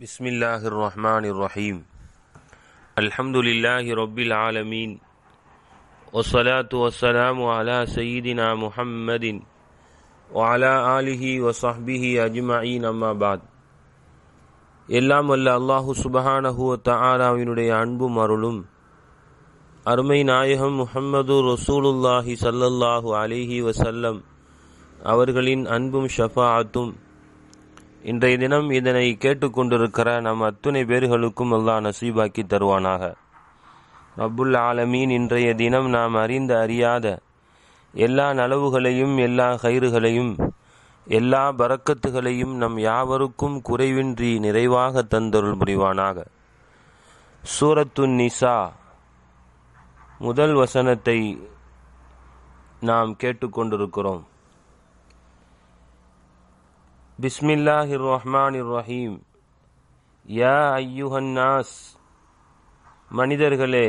بسم الله الرحمن الرحيم الحمد لله رب العالمين والصلاة والسلام على سيدنا محمد وعلى آله وصحبه أجمعين أما بعد எல்லாம் வல்ல அல்லாஹு சுபஹானஹு தாலாவினுடைய அன்பும் அருளும் அருமை நாயகம் முஹம்மது ரசூலுல்லாஹி சல்லல்லாஹு அலிஹி வசல்லம் அவர்களின் அன்பும் ஷஃபாத்தும் இன்றைய தினம் இதனை கேட்டுக்கொண்டிருக்கிற நம் அத்துணை பேர்களுக்கும் அல்லாஹ் நசீபாக்கி தருவானாக ரப்புல் ஆலமீன் இன்றைய தினம் நாம் அறிந்த அறியாத எல்லா நலவுகளையும் எல்லா கயிறுகளையும் எல்லா பறக்கத்துகளையும் நம் யாவருக்கும் குறைவின்றி நிறைவாக தந்தருள் முடிவானாக சூரத்து நிசா முதல் வசனத்தை நாம் கேட்டுக்கொண்டிருக்கிறோம் பிஸ்மில்லாஹிர் ரஹ்மான் ரஹீம் யா ஐயுஹன்னாஸ் மனிதர்களே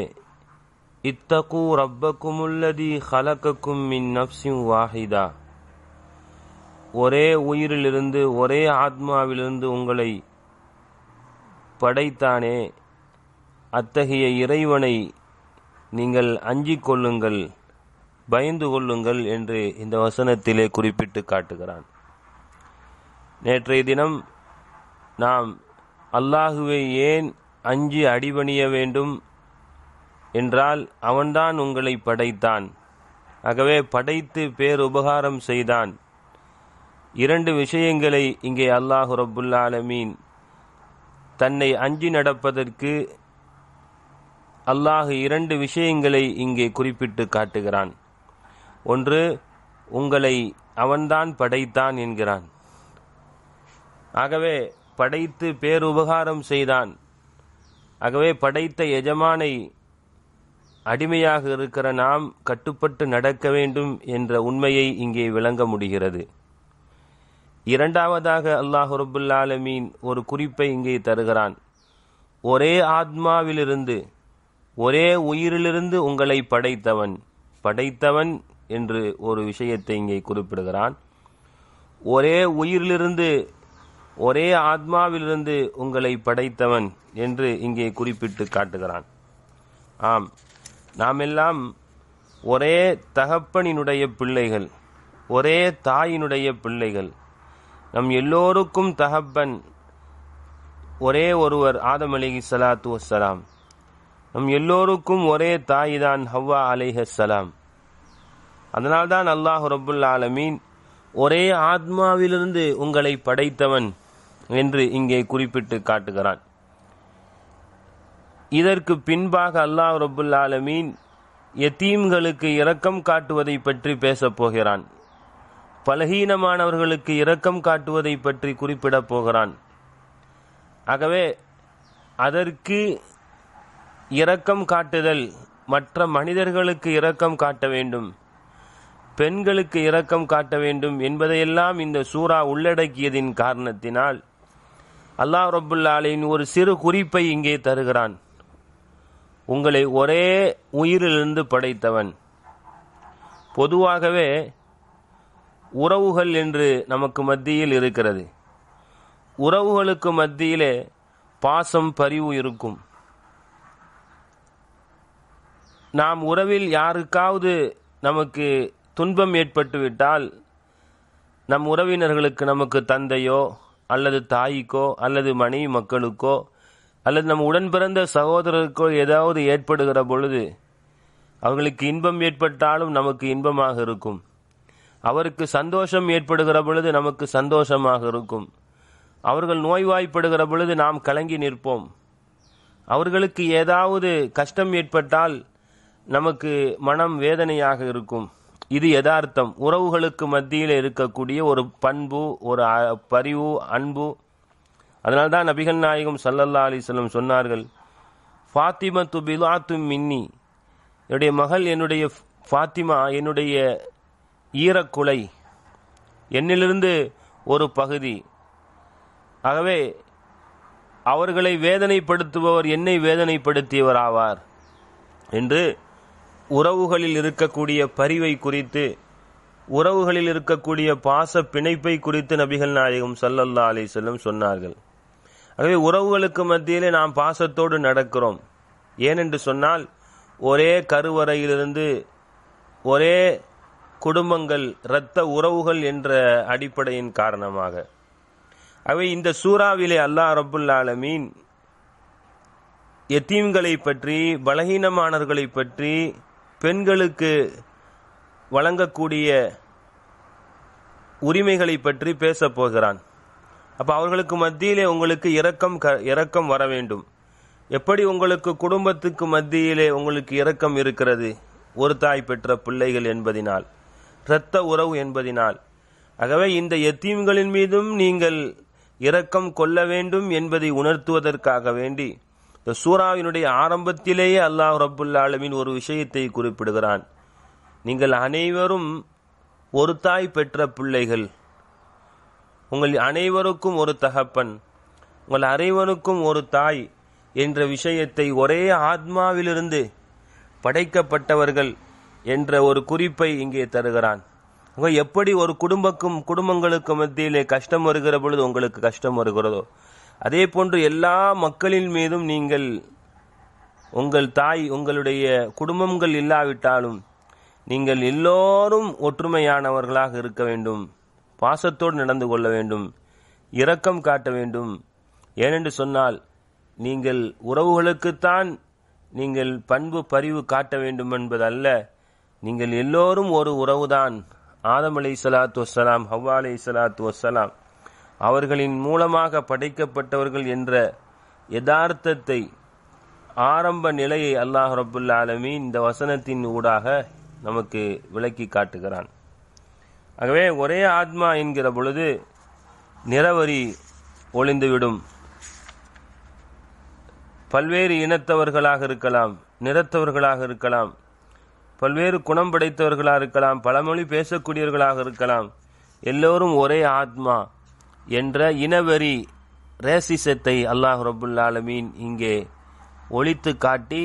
இத்தகு ரப்பக்குமுல்லதி ஹலக்கக்கும் மின் நப்சிம் வாஹிதா ஒரே உயிரிலிருந்து ஒரே ஆத்மாவிலிருந்து உங்களை படைத்தானே அத்தகைய இறைவனை நீங்கள் அஞ்சிக் கொள்ளுங்கள் பயந்து கொள்ளுங்கள் என்று இந்த வசனத்திலே குறிப்பிட்டு காட்டுகிறான் நேற்றைய தினம் நாம் அல்லாஹுவை ஏன் அஞ்சு அடிபணிய வேண்டும் என்றால் அவன்தான் உங்களை படைத்தான் ஆகவே படைத்து பேர் உபகாரம் செய்தான் இரண்டு விஷயங்களை இங்கே அல்லாஹு ரபுல்லாலமீன் தன்னை அஞ்சி நடப்பதற்கு அல்லாஹு இரண்டு விஷயங்களை இங்கே குறிப்பிட்டு காட்டுகிறான் ஒன்று உங்களை அவன்தான் படைத்தான் என்கிறான் ஆகவே படைத்து பேருபகாரம் செய்தான் ஆகவே படைத்த எஜமானை அடிமையாக இருக்கிற நாம் கட்டுப்பட்டு நடக்க வேண்டும் என்ற உண்மையை இங்கே விளங்க முடிகிறது இரண்டாவதாக அல்லாஹ் ரபுல்லாலமீன் ஒரு குறிப்பை இங்கே தருகிறான் ஒரே ஆத்மாவிலிருந்து ஒரே உயிரிலிருந்து உங்களை படைத்தவன் படைத்தவன் என்று ஒரு விஷயத்தை இங்கே குறிப்பிடுகிறான் ஒரே உயிரிலிருந்து ஒரே ஆத்மாவிலிருந்து உங்களை படைத்தவன் என்று இங்கே குறிப்பிட்டு காட்டுகிறான் ஆம் நாமெல்லாம் ஒரே தகப்பனினுடைய பிள்ளைகள் ஒரே தாயினுடைய பிள்ளைகள் நம் எல்லோருக்கும் தகப்பன் ஒரே ஒருவர் ஆதம் அலிஹி சலாத்து வசலாம் நம் எல்லோருக்கும் ஒரே தாய் தான் ஹவ்வா அலிஹலாம் அதனால்தான் அல்லாஹ் ரபுல் ஆலமீன் ஒரே ஆத்மாவிலிருந்து உங்களை படைத்தவன் என்று இங்கே குறிப்பிட்டு காட்டுகிறான் இதற்கு பின்பாக அல்லாஹ் ரபுல் ஆலமீன் எத்தீம்களுக்கு இரக்கம் காட்டுவதை பற்றி பேசப் போகிறான் பலகீனமானவர்களுக்கு இரக்கம் காட்டுவதை பற்றி குறிப்பிடப் போகிறான் ஆகவே அதற்கு இரக்கம் காட்டுதல் மற்ற மனிதர்களுக்கு இரக்கம் காட்ட வேண்டும் பெண்களுக்கு இரக்கம் காட்ட வேண்டும் என்பதையெல்லாம் இந்த சூறா உள்ளடக்கியதின் காரணத்தினால் அல்லாஹ் ரபுல்லாலின் ஒரு சிறு குறிப்பை இங்கே தருகிறான் உங்களை ஒரே உயிரிலிருந்து படைத்தவன் பொதுவாகவே உறவுகள் என்று நமக்கு மத்தியில் இருக்கிறது உறவுகளுக்கு மத்தியிலே பாசம் பரிவு இருக்கும் நாம் உறவில் யாருக்காவது நமக்கு துன்பம் ஏற்பட்டுவிட்டால் நம் உறவினர்களுக்கு நமக்கு தந்தையோ அல்லது தாய்க்கோ அல்லது மனைவி மக்களுக்கோ அல்லது நம் உடன் பிறந்த சகோதரருக்கோ ஏதாவது ஏற்படுகிற பொழுது அவர்களுக்கு இன்பம் ஏற்பட்டாலும் நமக்கு இன்பமாக இருக்கும் அவருக்கு சந்தோஷம் ஏற்படுகிற பொழுது நமக்கு சந்தோஷமாக இருக்கும் அவர்கள் நோய்வாய்ப்படுகிற பொழுது நாம் கலங்கி நிற்போம் அவர்களுக்கு ஏதாவது கஷ்டம் ஏற்பட்டால் நமக்கு மனம் வேதனையாக இருக்கும் இது யதார்த்தம் உறவுகளுக்கு மத்தியில் இருக்கக்கூடிய ஒரு பண்பு ஒரு பரிவு அன்பு அதனால்தான் நபிகள் நாயகம் சல்லல்லா அலிஸ்லம் சொன்னார்கள் ஃபாத்திமா து பிலாத்து மின்னி என்னுடைய மகள் என்னுடைய ஃபாத்திமா என்னுடைய ஈரக்குலை என்னிலிருந்து ஒரு பகுதி ஆகவே அவர்களை வேதனைப்படுத்துபவர் என்னை வேதனைப்படுத்தியவர் ஆவார் என்று உறவுகளில் இருக்கக்கூடிய பரிவை குறித்து உறவுகளில் இருக்கக்கூடிய பாச பிணைப்பை குறித்து நபிகள் நாயகம் சல்லல்லா அலி செல்லும் சொன்னார்கள் ஆகவே உறவுகளுக்கு மத்தியிலே நாம் பாசத்தோடு நடக்கிறோம் ஏனென்று சொன்னால் ஒரே கருவறையிலிருந்து ஒரே குடும்பங்கள் இரத்த உறவுகள் என்ற அடிப்படையின் காரணமாக அவை இந்த சூறாவிலே அல்லாஹ் ரபுல் ஆலமீன் எத்தீம்களை பற்றி பலகீனமானவர்களை பற்றி பெண்களுக்கு வழங்கக்கூடிய உரிமைகளை பற்றி பேசப் போகிறான் அப்போ அவர்களுக்கு மத்தியிலே உங்களுக்கு இரக்கம் க இரக்கம் வர வேண்டும் எப்படி உங்களுக்கு குடும்பத்துக்கு மத்தியிலே உங்களுக்கு இரக்கம் இருக்கிறது ஒரு தாய் பெற்ற பிள்ளைகள் என்பதினால் இரத்த உறவு என்பதினால் ஆகவே இந்த எத்தீம்களின் மீதும் நீங்கள் இரக்கம் கொள்ள வேண்டும் என்பதை உணர்த்துவதற்காக வேண்டி இந்த சூறாவினுடைய ஆரம்பத்திலேயே அல்லாஹ் ரபுல்லா அலமின் ஒரு விஷயத்தை குறிப்பிடுகிறான் நீங்கள் அனைவரும் ஒரு தாய் பெற்ற பிள்ளைகள் உங்கள் அனைவருக்கும் ஒரு தகப்பன் உங்கள் அனைவருக்கும் ஒரு தாய் என்ற விஷயத்தை ஒரே ஆத்மாவிலிருந்து படைக்கப்பட்டவர்கள் என்ற ஒரு குறிப்பை இங்கே தருகிறான் எப்படி ஒரு குடும்பக்கும் குடும்பங்களுக்கு மத்தியிலே கஷ்டம் வருகிற பொழுது உங்களுக்கு கஷ்டம் வருகிறதோ அதே போன்று எல்லா மக்களின் மீதும் நீங்கள் உங்கள் தாய் உங்களுடைய குடும்பங்கள் இல்லாவிட்டாலும் நீங்கள் எல்லோரும் ஒற்றுமையானவர்களாக இருக்க வேண்டும் பாசத்தோடு நடந்து கொள்ள வேண்டும் இரக்கம் காட்ட வேண்டும் ஏனென்று சொன்னால் நீங்கள் உறவுகளுக்குத்தான் நீங்கள் பண்பு பரிவு காட்ட வேண்டும் என்பதல்ல நீங்கள் எல்லோரும் ஒரு உறவுதான் ஆதம் அலை சலாத்து வசலாம் ஹவ்வா அலை சலாத்து வசலாம் அவர்களின் மூலமாக படைக்கப்பட்டவர்கள் என்ற யதார்த்தத்தை ஆரம்ப நிலையை அல்லாஹ் ரபுல்லா ஆலமி இந்த வசனத்தின் ஊடாக நமக்கு விளக்கி காட்டுகிறான் ஆகவே ஒரே ஆத்மா என்கிற பொழுது நிறவரி ஒளிந்துவிடும் பல்வேறு இனத்தவர்களாக இருக்கலாம் நிறத்தவர்களாக இருக்கலாம் பல்வேறு குணம் படைத்தவர்களாக இருக்கலாம் பல மொழி பேசக்கூடியவர்களாக இருக்கலாம் எல்லோரும் ஒரே ஆத்மா என்ற இனவெறி ரேசிசத்தை அல்லாஹ் ஆலமீன் இங்கே ஒழித்து காட்டி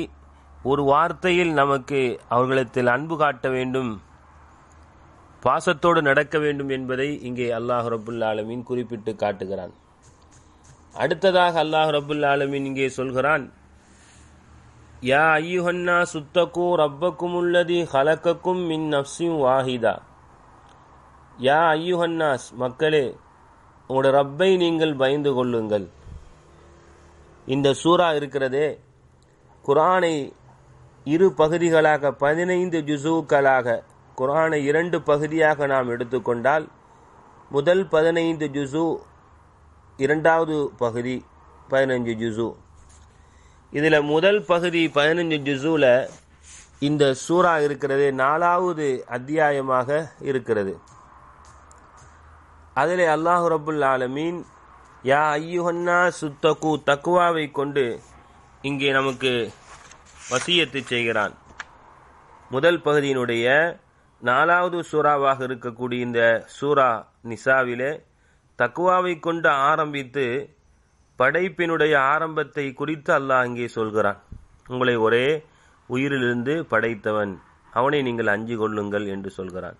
ஒரு வார்த்தையில் நமக்கு அவர்களிடத்தில் அன்பு காட்ட வேண்டும் பாசத்தோடு நடக்க வேண்டும் என்பதை இங்கே அல்லாஹ் ஆலமீன் குறிப்பிட்டு காட்டுகிறான் அடுத்ததாக அல்லாஹ் ஆலமீன் இங்கே சொல்கிறான் யா ஐயுஹன்னா சுத்தக்கும் ரப்பக்கும் உள்ளதி ஹலக்கக்கும் மின் நப்சியும் வாஹிதா யா ஐயுஹன்னாஸ் மக்களே உங்களுடைய ரப்பை நீங்கள் பயந்து கொள்ளுங்கள் இந்த சூரா இருக்கிறதே குரானை இரு பகுதிகளாக பதினைந்து ஜுசூக்களாக குரானை இரண்டு பகுதியாக நாம் எடுத்துக்கொண்டால் முதல் பதினைந்து ஜுசு இரண்டாவது பகுதி பதினஞ்சு ஜுசு இதில் முதல் பகுதி பதினஞ்சு ஜுசுவில் இந்த சூறா இருக்கிறது நாலாவது அத்தியாயமாக இருக்கிறது அதில் அல்லாஹு ரபுல் ஆலமீன் யா ஐயுகன்னா சுத்தகு தக்குவாவை கொண்டு இங்கே நமக்கு வசியத்து செய்கிறான் முதல் பகுதியினுடைய நாலாவது சூறாவாக இருக்கக்கூடிய இந்த சூரா நிசாவிலே தக்குவாவை கொண்டு ஆரம்பித்து படைப்பினுடைய ஆரம்பத்தை குறித்து அல்லாஹ் அங்கே சொல்கிறான் உங்களை ஒரே உயிரிலிருந்து படைத்தவன் அவனை நீங்கள் அஞ்சு கொள்ளுங்கள் என்று சொல்கிறான்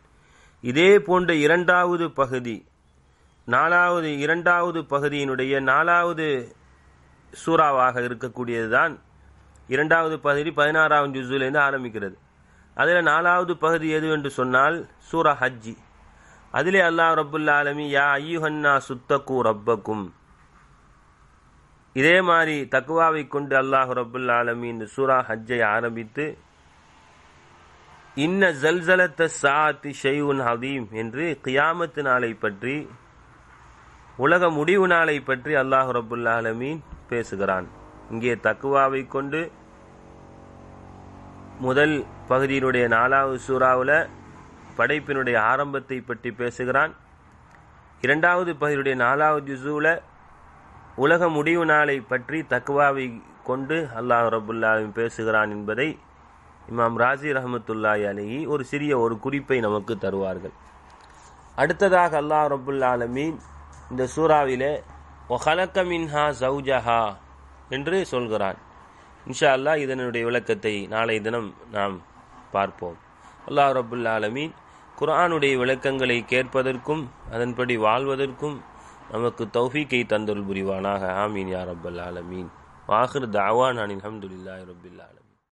இதே போன்ற இரண்டாவது பகுதி நாலாவது இரண்டாவது பகுதியினுடைய நாலாவது சூறாவாக இருக்கக்கூடியது தான் இரண்டாவது பகுதி பதினாறாவது ஜுசுலேருந்து ஆரம்பிக்கிறது அதில் நாலாவது பகுதி எது என்று சொன்னால் சூரா ஹஜ்ஜி அதிலே அல்லாஹ் ரபுல்லா ஆலமி யா ஐயுஹன்னா சுத்தக்கூ ரப்பக்கும் இதே மாதிரி தக்குவாவை கொண்டு அல்லாஹ் ரபுல் ஆலமி இந்த சூரா ஹஜ்ஜை ஆரம்பித்து இன்ன ஜல்சலத்த சாத்தி உன் ஹதீம் என்று கியாமத்து நாளை பற்றி உலக முடிவு நாளை பற்றி அல்லாஹ் ரபுல்லா அலமீன் பேசுகிறான் இங்கே தக்குவாவை கொண்டு முதல் பகுதியினுடைய நாலாவது சூறாவில் படைப்பினுடைய ஆரம்பத்தை பற்றி பேசுகிறான் இரண்டாவது பகுதியுடைய நாலாவது ஜூவில் உலக முடிவு நாளை பற்றி தக்குவாவை கொண்டு அல்லாஹ் ரபுல்லாவின் பேசுகிறான் என்பதை இமாம் ராஜி ரஹமத்துல்லாய் அணுகி ஒரு சிறிய ஒரு குறிப்பை நமக்கு தருவார்கள் அடுத்ததாக அல்லாஹ் ரபுல்லாலமீன் இந்த சூறாவிலே ஒஹலக்க மின்ஹா சௌஜஹா என்று சொல்கிறான் இன்ஷா அல்லா இதனுடைய விளக்கத்தை நாளை தினம் நாம் பார்ப்போம் அல்லாஹ் ரபுல்லா ஆலமீன் குரானுடைய விளக்கங்களை கேட்பதற்கும் அதன்படி வாழ்வதற்கும் நமக்கு தௌஃபீக்கை தந்தொல் புரிவானாக ஆமீன் யா ரப்பல் ஆலமீன் வாஹிர் தாவான் அனில் அஹமதுல்லாய் ரபில்